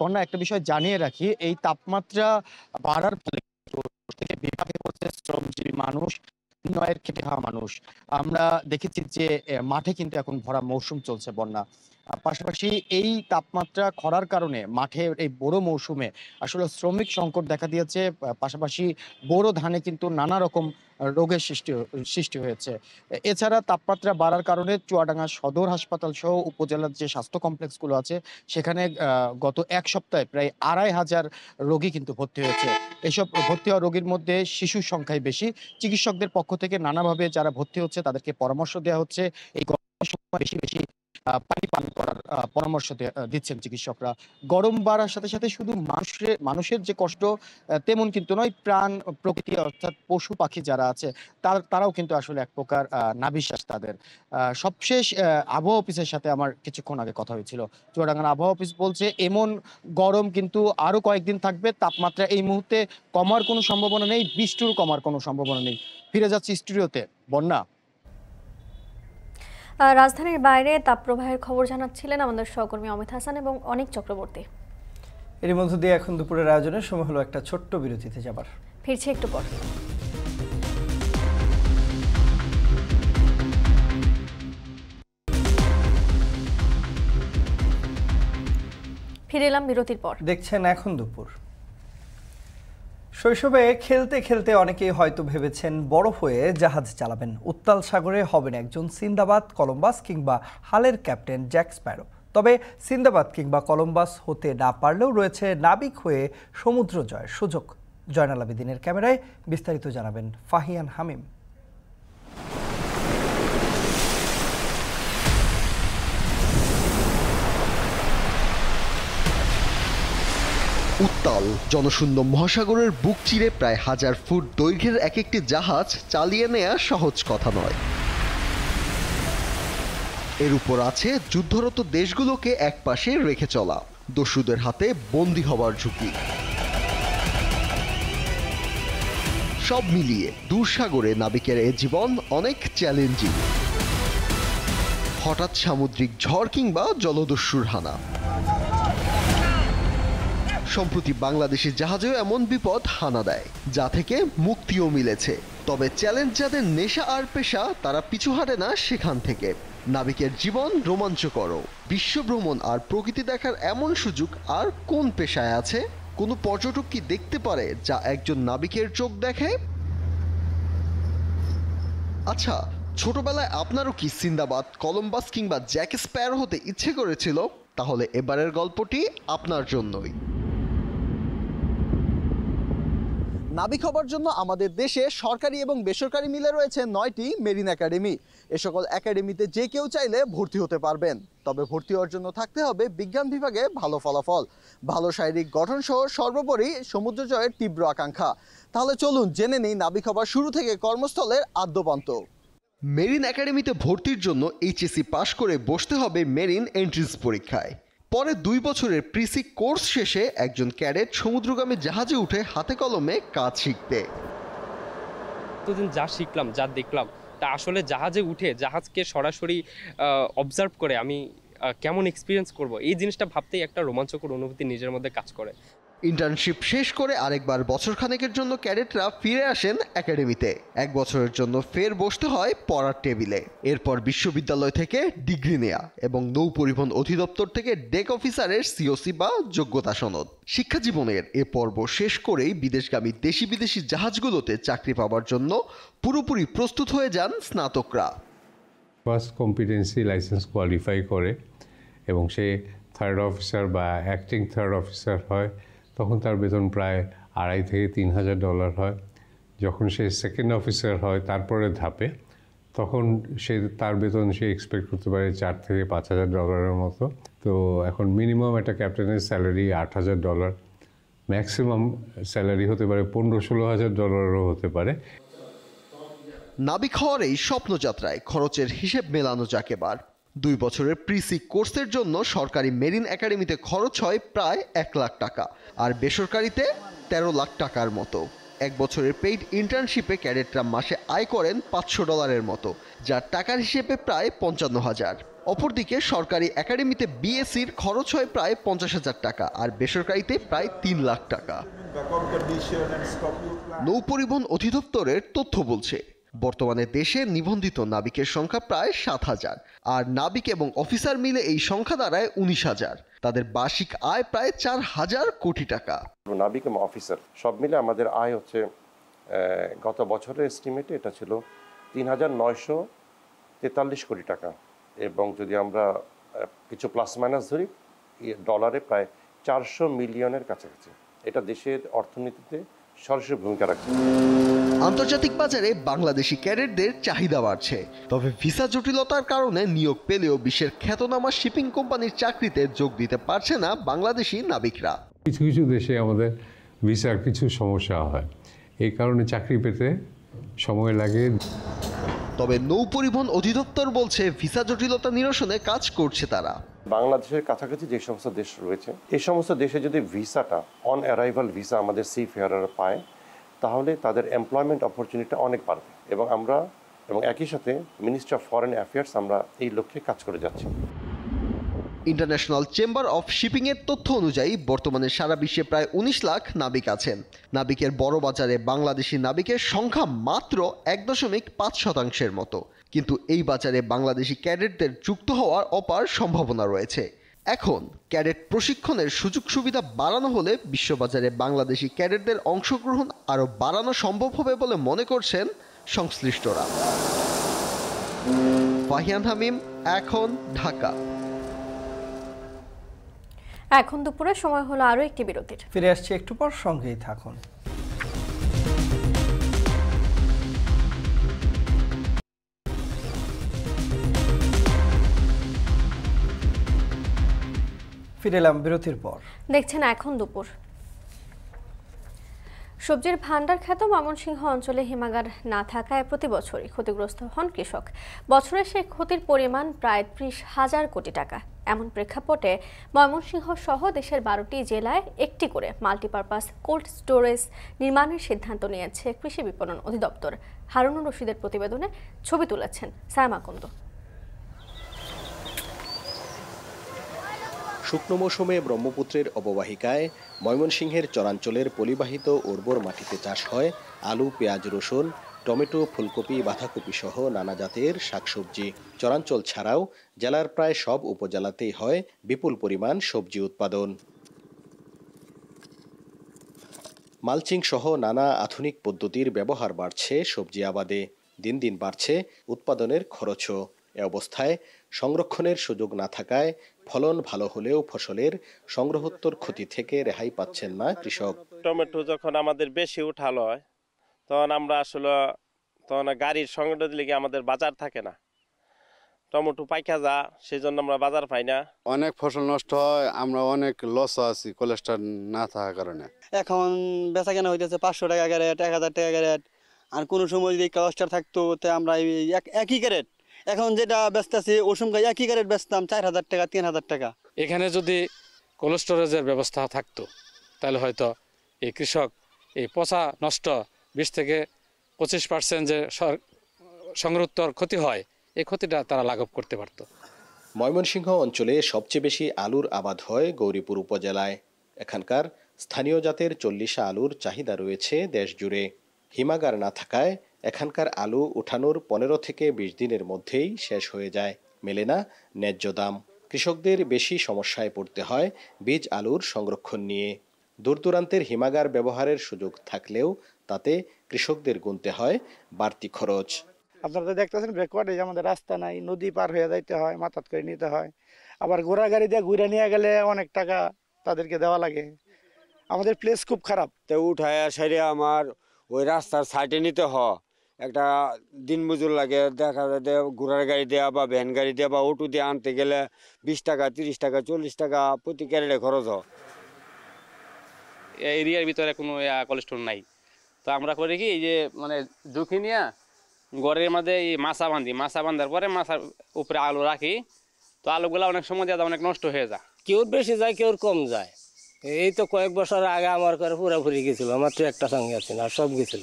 বন্যা একটা বিষয় জানিয়ে রাখি এই তাপমাত্রা বাড়ার ফলে থেকে বিভাগে পড়ছে শ্রমজীবী মানুষ নয়ের খেটে খাওয়া মানুষ আমরা দেখেছি যে মাঠে কিন্তু এখন ভরা মৌসুম চলছে বন্যা পাশাপাশি এই তাপমাত্রা খরার কারণে মাঠে এই বড় মৌসুমে আসলে শ্রমিক সংকট দেখা দিয়েছে পাশাপাশি বড় ধানে কিন্তু নানা রকম রোগের সৃষ্টি সৃষ্টি হয়েছে এছাড়া তাপমাত্রা বাড়ার কারণে চুয়াডাঙ্গা সদর হাসপাতাল সহ উপজেলার যে স্বাস্থ্য কমপ্লেক্সগুলো আছে সেখানে গত এক সপ্তাহে প্রায় আড়াই হাজার রোগী কিন্তু ভর্তি হয়েছে এসব ভর্তি হওয়া রোগীর মধ্যে শিশুর সংখ্যাই বেশি চিকিৎসকদের পক্ষ থেকে নানাভাবে যারা ভর্তি হচ্ছে তাদেরকে পরামর্শ দেওয়া হচ্ছে এই বেশি বেশি পানি পান করার পরামর্শ দিচ্ছেন চিকিৎসকরা গরম বাড়ার সাথে সাথে শুধু মানুষের মানুষের যে কষ্ট তেমন কিন্তু নয় প্রাণ প্রকৃতি অর্থাৎ পশু পাখি যারা আছে তারাও কিন্তু আসলে এক প্রকার নাবিশ্বাস তাদের সবশেষ আবহাওয়া অফিসের সাথে আমার কিছুক্ষণ আগে কথা হয়েছিল চুয়াডাঙ্গার আবহাওয়া অফিস বলছে এমন গরম কিন্তু আরও কয়েকদিন থাকবে তাপমাত্রা এই মুহূর্তে কমার কোনো সম্ভাবনা নেই বৃষ্টির কমার কোনো সম্ভাবনা নেই ফিরে যাচ্ছি স্টুডিওতে বন্যা রাজধানীর বাইরে তাপপ্রবাহের খবর জানাচ্ছিলেন আমাদের সহকর্মী অমিত হাসান এবং অনেক চক্রবর্তী এর মধ্য দিয়ে এখন দুপুরের আয়োজনের সময় হলো একটা ছোট্ট বিরতিতে যাবার ফিরছে একটু পর ফিরে এলাম বিরতির পর দেখছেন এখন দুপুর শৈশবে খেলতে খেলতে অনেকেই হয়তো ভেবেছেন বড় হয়ে জাহাজ চালাবেন উত্তাল সাগরে হবেন একজন সিন্দাবাদ কলম্বাস কিংবা হালের ক্যাপ্টেন জ্যাক স্প্যারো তবে সিন্দাবাদ কিংবা কলম্বাস হতে না পারলেও রয়েছে নাবিক হয়ে সমুদ্র জয়ের সুযোগ জয়নাল আবেদিনের ক্যামেরায় বিস্তারিত জানাবেন ফাহিয়ান হামিম উত্তাল জনশূন্য মহাসাগরের বুক চিরে প্রায় হাজার ফুট দৈর্ঘ্যের এক একটি জাহাজ চালিয়ে নেয়া সহজ কথা নয় এর উপর আছে যুদ্ধরত দেশগুলোকে একপাশে রেখে চলা দস্যুদের হাতে বন্দী হবার ঝুঁকি সব মিলিয়ে দুঃসাগরে নাবিকের এ জীবন অনেক চ্যালেঞ্জিং হঠাৎ সামুদ্রিক ঝড় কিংবা জলদস্যুর হানা সম্প্রতি বাংলাদেশি জাহাজেও এমন বিপদ হানা দেয় যা থেকে মুক্তিও মিলেছে তবে চ্যালেঞ্জ যাদের নেশা আর পেশা তারা পিছু হাটে না সেখান থেকে নাবিকের জীবন রোমাঞ্চকর বিশ্ব ভ্রমণ আর প্রকৃতি দেখার এমন সুযোগ আর কোন পেশায় আছে কোনো পর্যটক কি দেখতে পারে যা একজন নাবিকের চোখ দেখে আচ্ছা ছোটবেলায় আপনারও কি সিন্দাবাদ কলম্বাস কিংবা জ্যাক স্প্যার হতে ইচ্ছে করেছিল তাহলে এবারের গল্পটি আপনার জন্যই নাবিক হবার জন্য আমাদের দেশে সরকারি এবং বেসরকারি মিলে রয়েছে নয়টি মেরিন একাডেমি এ সকল একাডেমিতে যে কেউ চাইলে ভর্তি হতে পারবেন তবে ভর্তি হওয়ার জন্য থাকতে হবে বিজ্ঞান বিভাগে ভালো ফলাফল ভালো শারীরিক গঠন সহ সর্বোপরি সমুদ্র জয়ের তীব্র আকাঙ্ক্ষা তাহলে চলুন জেনে নেই নাবিক হবার শুরু থেকে কর্মস্থলের আদ্যপান্ত মেরিন একাডেমিতে ভর্তির জন্য এইচএসসি পাশ করে বসতে হবে মেরিন এন্ট্রিস পরীক্ষায় পরে দুই বছরের প্রিসি কোর্স শেষে একজন ক্যাডেট সমুদ্রগামী জাহাজে উঠে হাতে কলমে কাজ শিখতে এতদিন যা শিখলাম যা দেখলাম তা আসলে জাহাজে উঠে জাহাজকে সরাসরি অবজার্ভ করে আমি কেমন এক্সপিরিয়েন্স করব এই জিনিসটা ভাবতেই একটা রোমাঞ্চকর অনুভূতি নিজের মধ্যে কাজ করে ইন্টার্নশিপ শেষ করে আরেকবার বছরখানেকের জন্য ক্যাডেটরা ফিরে আসেন একাডেমিতে এক বছরের জন্য ফের বসতে হয় পড়ার টেবিলে এরপর বিশ্ববিদ্যালয় থেকে ডিগ্রি নেয়া এবং নৌ পরিবহন অধিদপ্তর থেকে ডেক অফিসারের সিওসি বা যোগ্যতা সনদ শিক্ষা জীবনের এ পর্ব শেষ করেই বিদেশগামী দেশি বিদেশি জাহাজগুলোতে চাকরি পাওয়ার জন্য পুরোপুরি প্রস্তুত হয়ে যান স্নাতকরা ফার্স্ট কম্পিটেন্সি লাইসেন্স কোয়ালিফাই করে এবং সে থার্ড অফিসার বা অ্যাক্টিং থার্ড অফিসার হয় তখন তার বেতন প্রায় আড়াই থেকে তিন হাজার ডলার হয় যখন সে সেকেন্ড অফিসার হয় তারপরে ধাপে তখন সে তার বেতন সে এক্সপেক্ট করতে পারে চার থেকে পাঁচ হাজার ডলারের মতো তো এখন মিনিমাম একটা ক্যাপ্টেনের স্যালারি আট হাজার ডলার ম্যাক্সিমাম স্যালারি হতে পারে পনেরো ষোলো হাজার ডলারও হতে পারে নাবিক হওয়ার এই স্বপ্নযাত্রায় খরচের হিসেব মেলানো যাকে বার দুই বছরের প্রিসি কোর্সের জন্য সরকারি মেরিন একাডেমিতে খরচ হয় প্রায় এক লাখ টাকা আর বেসরকারিতে ১৩ লাখ টাকার মতো এক বছরের পেইড ইন্টার্নশিপে ক্যাডেটরা মাসে আয় করেন পাঁচশো ডলারের মতো যার টাকার হিসেবে প্রায় পঞ্চান্ন হাজার অপরদিকে সরকারি একাডেমিতে বিএসসির খরচ হয় প্রায় পঞ্চাশ হাজার টাকা আর বেসরকারিতে প্রায় তিন লাখ টাকা নৌ পরিবহন অধিদপ্তরের তথ্য বলছে বর্তমানে দেশে নিবন্ধিত নাবিকের সংখ্যা প্রায় সাত হাজার আর নাবিক এবং অফিসার মিলে এই সংখ্যা দাঁড়ায় উনিশ হাজার তাদের বার্ষিক আয় প্রায় চার হাজার কোটি টাকা নাবিক এবং অফিসার সব মিলে আমাদের আয় হচ্ছে গত বছরের এস্টিমেটে এটা ছিল তিন হাজার নয়শো তেতাল্লিশ কোটি টাকা এবং যদি আমরা কিছু প্লাস মাইনাস ধরি ডলারে প্রায় চারশো মিলিয়নের কাছাকাছি এটা দেশের অর্থনীতিতে সরাসরি ভূমিকা রাখছে আন্তর্জাতিক বাজারে বাংলাদেশি ক্যাডেটদের চাহিদা বাড়ছে তবে ভিসা জটিলতার কারণে নিয়োগ পেলেও বিশ্বের খ্যাতনামা শিপিং কোম্পানির চাকরিতে যোগ দিতে পারছে না বাংলাদেশি নাবিকরা কিছু কিছু দেশে আমাদের ভিসার কিছু সমস্যা হয় এই কারণে চাকরি পেতে সময় লাগে তবে নৌ পরিবহন অধিদপ্তর বলছে ভিসা জটিলতা নিরসনে কাজ করছে তারা বাংলাদেশের কাছাকাছি যে সমস্ত দেশ রয়েছে এই সমস্ত দেশে যদি ভিসাটা অন অ্যারাইভাল ভিসা আমাদের সি ফেয়ার পায় তাহলে তাদের এমপ্লয়মেন্ট অপরচুনিটিটা অনেক বাড়বে এবং আমরা এবং একই সাথে মিনিস্ট্রি অফ ফরেন অ্যাফেয়ার্স আমরা এই লক্ষ্যে কাজ করে যাচ্ছি ইন্টারন্যাশনাল চেম্বার অফ শিপিংয়ের তথ্য অনুযায়ী বর্তমানে সারা বিশ্বে প্রায় উনিশ লাখ নাবিক আছেন নাবিকের বড় বাজারে বাংলাদেশি নাবিকের সংখ্যা মাত্র এক দশমিক পাঁচ শতাংশের মতো কিন্তু এই বাজারে বাংলাদেশি ক্যাডেটদের যুক্ত হওয়ার অপার সম্ভাবনা রয়েছে এখন ক্যাডেট প্রশিক্ষণের সুযোগ সুবিধা বাড়ানো হলে বিশ্ববাজারে বাংলাদেশি ক্যাডেটদের অংশগ্রহণ আরও বাড়ানো সম্ভব হবে বলে মনে করছেন সংশ্লিষ্টরা ফাহিয়ান হামিম এখন ঢাকা এখন দুপুরে সময় হলো আরও একটি বিরতির ফিরে আসছি একটু পর সঙ্গেই থাকুন ফিরে এলাম বিরতির পর দেখছেন এখন দুপুর সবজির ভান্ডার খ্যাত ময়মনসিংহ অঞ্চলে হিমাগার না থাকায় প্রতি বছরই ক্ষতিগ্রস্ত হন কৃষক বছরে সেই ক্ষতির পরিমাণ প্রায় ত্রিশ হাজার কোটি টাকা এমন প্রেক্ষাপটে ময়মনসিংহ সহ দেশের বারোটি জেলায় একটি করে মাল্টিপারপাস কোল্ড স্টোরেজ নির্মাণের সিদ্ধান্ত নিয়েছে কৃষি বিপণন অধিদপ্তর হারুনুর রশিদের প্রতিবেদনে ছবি তুলেছেন সায়মাকন্দ শুকনো মৌসুমে ব্রহ্মপুত্রের অববাহিকায় ময়মনসিংহের চরাঞ্চলের পলিবাহিত উর্বর মাটিতে চাষ হয় আলু পেঁয়াজ রসুন টমেটো ফুলকপি বাঁধাকপি সহ নানা জাতের শাকসবজি চরাঞ্চল ছাড়াও জেলার প্রায় সব উপজেলাতেই হয় বিপুল পরিমাণ সবজি উৎপাদন মালচিং সহ নানা আধুনিক পদ্ধতির ব্যবহার বাড়ছে সবজি আবাদে দিন দিন বাড়ছে উৎপাদনের খরচও এ অবস্থায় সংরক্ষণের সুযোগ না থাকায় ফলন ভালো হলেও ফসলের সংগ্রহোত্তর ক্ষতি থেকে রেহাই পাচ্ছেন না কৃষক টমেটো যখন আমাদের বেশি উঠালো হয় তখন আমরা আসলে তখন গাড়ির সংগঠন লেগে আমাদের বাজার থাকে না টমেটো পাইখা যা সেই জন্য আমরা বাজার পাই না অনেক ফসল নষ্ট হয় আমরা অনেক লস আছি কোলেস্ট্রল না থাকার কারণে এখন বেচা কেনা হইতেছে পাঁচশো টাকা ক্যারেট এক হাজার টাকা ক্যারেট আর কোনো সময় যদি কোলেস্ট্রল থাকতো তো আমরা একই ক্যারেট এখন যেটা বেচতেছি ওসমকায় একই ক্যারেট বেচতাম চার হাজার টাকা তিন হাজার টাকা এখানে যদি কোল্ড স্টোরেজের ব্যবস্থা থাকতো তাহলে হয়তো এই কৃষক এই পচা নষ্ট বিশ থেকে পঁচিশ পার্সেন্ট যে সংরোত্তর ক্ষতি হয় এই ক্ষতিটা তারা লাঘব করতে পারত ময়মনসিংহ অঞ্চলে সবচেয়ে বেশি আলুর আবাদ হয় গৌরীপুর উপজেলায় এখানকার স্থানীয় জাতের চল্লিশা আলুর চাহিদা রয়েছে দেশ জুড়ে হিমাগার না থাকায় এখানকার আলু উঠানোর পনেরো থেকে বিশ দিনের মধ্যেই শেষ হয়ে যায় মেলে না ন্যায্য দাম কৃষকদের বেশি সমস্যায় পড়তে হয় বীজ আলুর সংরক্ষণ নিয়ে দূরদূরান্তের হিমাগার ব্যবহারের সুযোগ থাকলেও তাতে কৃষকদের গুনতে হয় বাড়তি খরচ আপনারা তো দেখতেছেন ব্যাকওয়ার্ডে আমাদের রাস্তা নাই নদী পার হয়ে যাইতে হয় মাথাত করে নিতে হয় আবার ঘোড়া গাড়ি দিয়ে ঘুরে নিয়ে গেলে অনেক টাকা তাদেরকে দেওয়া লাগে আমাদের প্লেস খুব খারাপ তো উঠায় সাইডে আমার ওই রাস্তার সাইডে নিতে হ একটা দিন মজুর লাগে দেখা যায় ঘোড়ার গাড়ি দেওয়া বা ভ্যান গাড়ি দেওয়া বা অটো দিয়ে আনতে গেলে বিশ টাকা তিরিশ টাকা চল্লিশ টাকা প্রতি ক্যারেটে খরচ হয় এরিয়ার ভিতরে কোনো স্টোর নাই তো আমরা করি কি এই যে মানে ঝুঁকি নিয়ে গড়ের মধ্যে এই মাছা বাঁধি মাছা বাঁধার পরে মাছার উপরে আলু রাখি তো আলুগুলো অনেক সময় দাদা অনেক নষ্ট হয়ে যায় কেউর বেশি যায় কেউর কম যায় এই তো কয়েক বছর আগে আমার করে পুরোপুরি গেছিলো আমার তো একটা সঙ্গে আছে আর সব গেছিল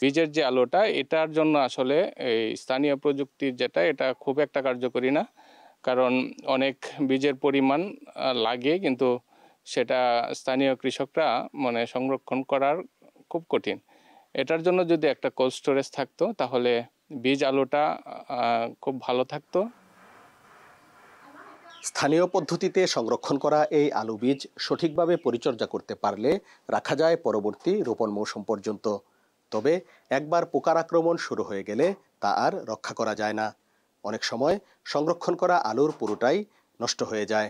বীজের যে আলোটা এটার জন্য আসলে এই স্থানীয় প্রযুক্তির যেটা এটা খুব একটা কার্যকরী না কারণ অনেক বীজের পরিমাণ লাগে কিন্তু সেটা স্থানীয় কৃষকরা মানে সংরক্ষণ করার খুব কঠিন এটার জন্য যদি একটা কোল্ড স্টোরেজ থাকতো তাহলে বীজ আলুটা খুব ভালো থাকতো স্থানীয় পদ্ধতিতে সংরক্ষণ করা এই আলু বীজ সঠিকভাবে পরিচর্যা করতে পারলে রাখা যায় পরবর্তী রোপণ মৌসুম পর্যন্ত তবে একবার পোকার আক্রমণ শুরু হয়ে গেলে তা আর রক্ষা করা যায় না অনেক সময় সংরক্ষণ করা আলুর পুরোটাই নষ্ট হয়ে যায়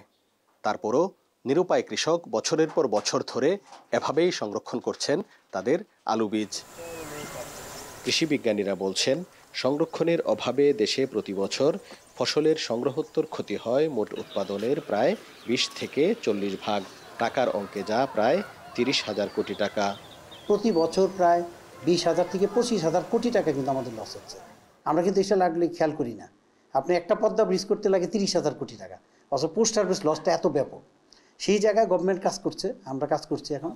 তারপরও নিরুপায় কৃষক বছরের পর বছর ধরে এভাবেই সংরক্ষণ করছেন তাদের আলু বীজ কৃষিবিজ্ঞানীরা বলছেন সংরক্ষণের অভাবে দেশে প্রতি বছর ফসলের সংগ্রহোত্তর ক্ষতি হয় মোট উৎপাদনের প্রায় বিশ থেকে চল্লিশ ভাগ টাকার অঙ্কে যা প্রায় তিরিশ হাজার কোটি টাকা প্রতি বছর প্রায় বিশ হাজার থেকে পঁচিশ হাজার কোটি টাকা কিন্তু আমাদের লস হচ্ছে আমরা কিন্তু এসে লাগলে খেয়াল করি না আপনি একটা পদ্মা ব্রিজ করতে লাগে তিরিশ হাজার কোটি টাকা অথচ পোস্ট সার্ভিস লসটা এত ব্যাপক সেই জায়গায় গভর্নমেন্ট কাজ করছে আমরা কাজ করছি এখন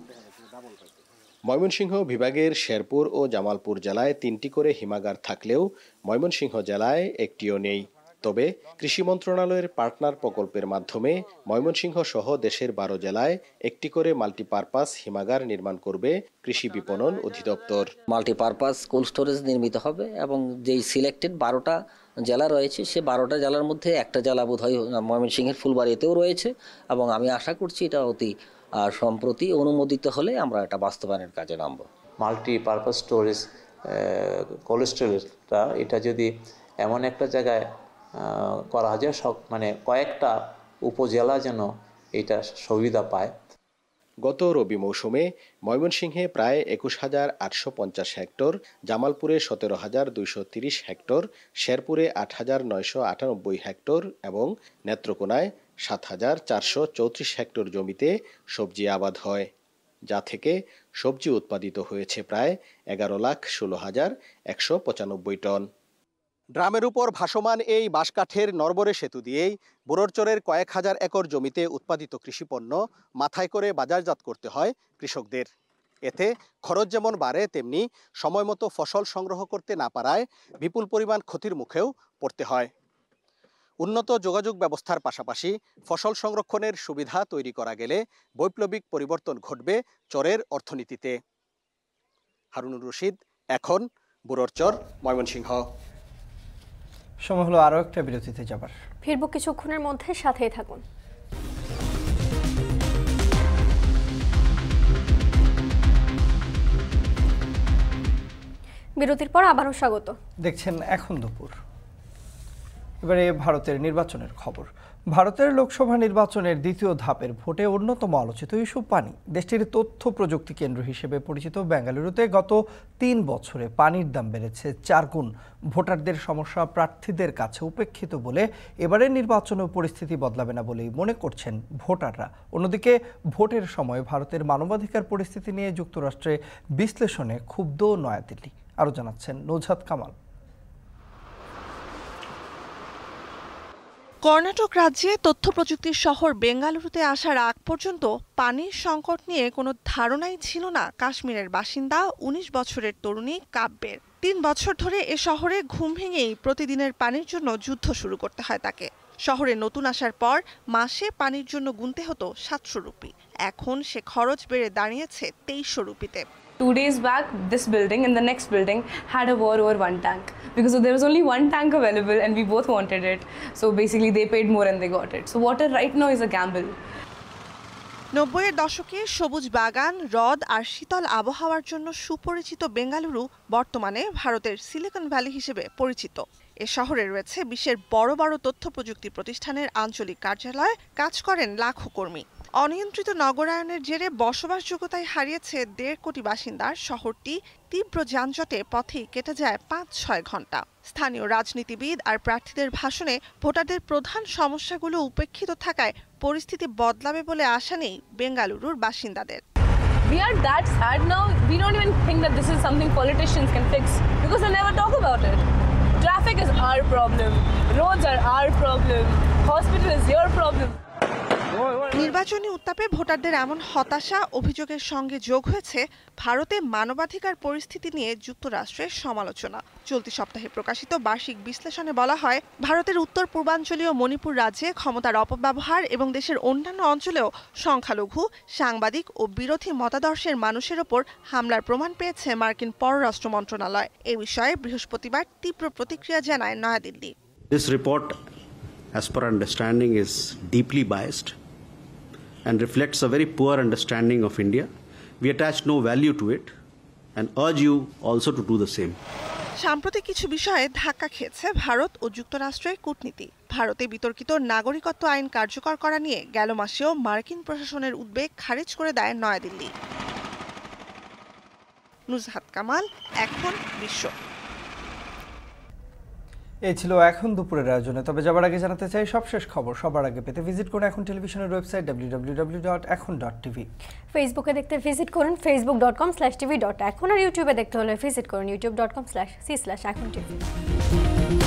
ময়মনসিংহ বিভাগের শেরপুর ও জামালপুর জেলায় তিনটি করে হিমাগার থাকলেও ময়মনসিংহ জেলায় একটিও নেই তবে কৃষি মন্ত্রণালয়ের পার্টনার প্রকল্পের মাধ্যমে ময়মনসিংহ সহ দেশের বারো জেলায় একটি করে মাল্টিপারপাস হিমাগার নির্মাণ করবে কৃষি বিপণন অধিদপ্তর মাল্টিপারপাস কোল্ড স্টোরেজ নির্মিত হবে এবং যেই সিলেক্টেড বারোটা জেলা রয়েছে সে বারোটা জেলার মধ্যে একটা জেলা বোধ হয় ময়মনসিংহের ফুলবাড়িতেও রয়েছে এবং আমি আশা করছি এটা অতি সম্প্রতি অনুমোদিত হলে আমরা এটা বাস্তবায়নের কাজে নামব মাল্টিপারপাস স্টোরেজ কোলেস্ট্রলটা এটা যদি এমন একটা জায়গায় করা যায় সব মানে কয়েকটা উপজেলা যেন এটা সুবিধা পায় গত রবি মৌসুমে ময়মনসিংহে প্রায় একুশ হাজার আটশো পঞ্চাশ হেক্টর জামালপুরে সতেরো হাজার দুইশো তিরিশ হেক্টর শেরপুরে আট হাজার নয়শো আটানব্বই হেক্টর এবং নেত্রকোনায় সাত হাজার চারশো চৌত্রিশ হেক্টর জমিতে সবজি আবাদ হয় যা থেকে সবজি উৎপাদিত হয়েছে প্রায় এগারো লাখ ষোলো হাজার একশো পঁচানব্বই টন ড্রামের উপর ভাসমান এই বাঁশকাঠের নরবরে সেতু দিয়েই বোররচরের কয়েক হাজার একর জমিতে উৎপাদিত কৃষিপণ্য মাথায় করে বাজারজাত করতে হয় কৃষকদের এতে খরচ যেমন বাড়ে তেমনি সময়মতো ফসল সংগ্রহ করতে না পারায় বিপুল পরিমাণ ক্ষতির মুখেও পড়তে হয় উন্নত যোগাযোগ ব্যবস্থার পাশাপাশি ফসল সংরক্ষণের সুবিধা তৈরি করা গেলে বৈপ্লবিক পরিবর্তন ঘটবে চরের অর্থনীতিতে হারুনুর রশিদ এখন বুরোর চর ময়মনসিংহ সময় হলো আরও একটা বিরতিতে যাবার ফিরব কিছুক্ষণের মধ্যে সাথেই থাকুন বিরতির পর আবারও স্বাগত দেখছেন এখন দুপুর এবারে ভারতের নির্বাচনের খবর ভারতের লোকসভা নির্বাচনের দ্বিতীয় ধাপের ভোটে অন্যতম আলোচিত ইস্যু পানি দেশটির তথ্য প্রযুক্তি কেন্দ্র হিসেবে পরিচিত বেঙ্গালুরুতে গত তিন বছরে পানির দাম বেড়েছে চারগুণ ভোটারদের সমস্যা প্রার্থীদের কাছে উপেক্ষিত বলে এবারের নির্বাচনেও পরিস্থিতি বদলাবে না বলেই মনে করছেন ভোটাররা অন্যদিকে ভোটের সময় ভারতের মানবাধিকার পরিস্থিতি নিয়ে যুক্তরাষ্ট্রে বিশ্লেষণে ক্ষুব্ধ নয়াদিল্লি আরও জানাচ্ছেন নৌঝাদ কামাল কর্ণাটক রাজ্যে তথ্য প্রযুক্তির শহর বেঙ্গালুরুতে আসার আগ পর্যন্ত পানির সংকট নিয়ে কোনো ধারণাই ছিল না কাশ্মীরের বাসিন্দা ১৯ বছরের তরুণী কাব্যের তিন বছর ধরে এ শহরে ঘুম ভেঙেই প্রতিদিনের পানির জন্য যুদ্ধ শুরু করতে হয় তাকে শহরে নতুন আসার পর মাসে পানির জন্য গুনতে হতো সাতশো রুপি এখন সে খরচ বেড়ে দাঁড়িয়েছে তেইশশো রুপিতে two days back, this building and the next building had a war over one tank because there was only one tank available and we both wanted it. So basically, they paid more and they got it. So water right now is a gamble. নব্বইয়ের দশকে সবুজ বাগান হ্রদ আর শীতল আবহাওয়ার জন্য সুপরিচিত বেঙ্গালুরু বর্তমানে ভারতের সিলিকন ভ্যালি হিসেবে পরিচিত এ শহরে রয়েছে বিশ্বের বড় বড় তথ্য প্রযুক্তি প্রতিষ্ঠানের আঞ্চলিক কার্যালয় কাজ করেন লাখো কর্মী অনিয়ন্ত্রিত নগরায়নের জেরে বসবাসযোগ্যতায় হারিয়েছে দেড় কোটি বাসিন্দার শহরটি তীব্র যানজটে পথেই কেটে যায় পাঁচ ছয় ঘন্টা স্থানীয় রাজনীতিবিদ আর প্রার্থীদের ভাষণে ভোটারদের প্রধান সমস্যাগুলো উপেক্ষিত থাকায় পরিস্থিতি বদলাবে বলে আশা নেই বেঙ্গালুরুর বাসিন্দাদের We are that sad now, we don't even think that this is something politicians can fix because they never talk about it. Traffic is our problem, roads are our problem, hospital is your problem. নির্বাচনী উত্তাপে ভোটারদের এমন হতাশা অভিযোগের সঙ্গে যোগ হয়েছে ভারতে মানবাধিকার পরিস্থিতি নিয়ে যুক্তরাষ্ট্রের সমালোচনা চলতি সপ্তাহে প্রকাশিত বার্ষিক বিশ্লেষণে বলা হয় ভারতের উত্তর পূর্বাঞ্চলীয় মণিপুর রাজ্যে ক্ষমতার অপব্যবহার এবং দেশের অন্যান্য অঞ্চলেও সংখ্যালঘু সাংবাদিক ও বিরোধী মতাদর্শের মানুষের ওপর হামলার প্রমাণ পেয়েছে মার্কিন পররাষ্ট্র মন্ত্রণালয় এ বিষয়ে বৃহস্পতিবার তীব্র প্রতিক্রিয়া জানায় New Delhi This report as per understanding, is deeply biased and reflects a very poor understanding of India. We attach no value to it and urge you also to do the same. সাম্প্রতিক কিছু বিষয়ে ধাক্কা খেয়েছে ভারত ও যুক্তরাষ্ট্রের কূটনীতি ভারতে বিতর্কিত নাগরিকত্ব আইন কার্যকর করা নিয়ে গেল মাসেও মার্কিন প্রশাসনের উদ্বেগ খারিজ করে দেয় নয়াদিল্লি নুজহাত কামাল এখন বিশ্ব এই ছিল এখন দুপুরের আয়োজনে তবে যাবার আগে জানাতে চাই সবশেষ খবর সবার আগে পেতে ভিজিট করুন এখন টেলিভিশনের website W W W dot Ekhon dot TV ফেসবুকে দেখতে ভিজিট করুন Facebook dot com slash TV dot Ekhon আর ইউটিউবে দেখতে হলে ভিজিট করুন YouTube dot com slash C slash Ekhon TV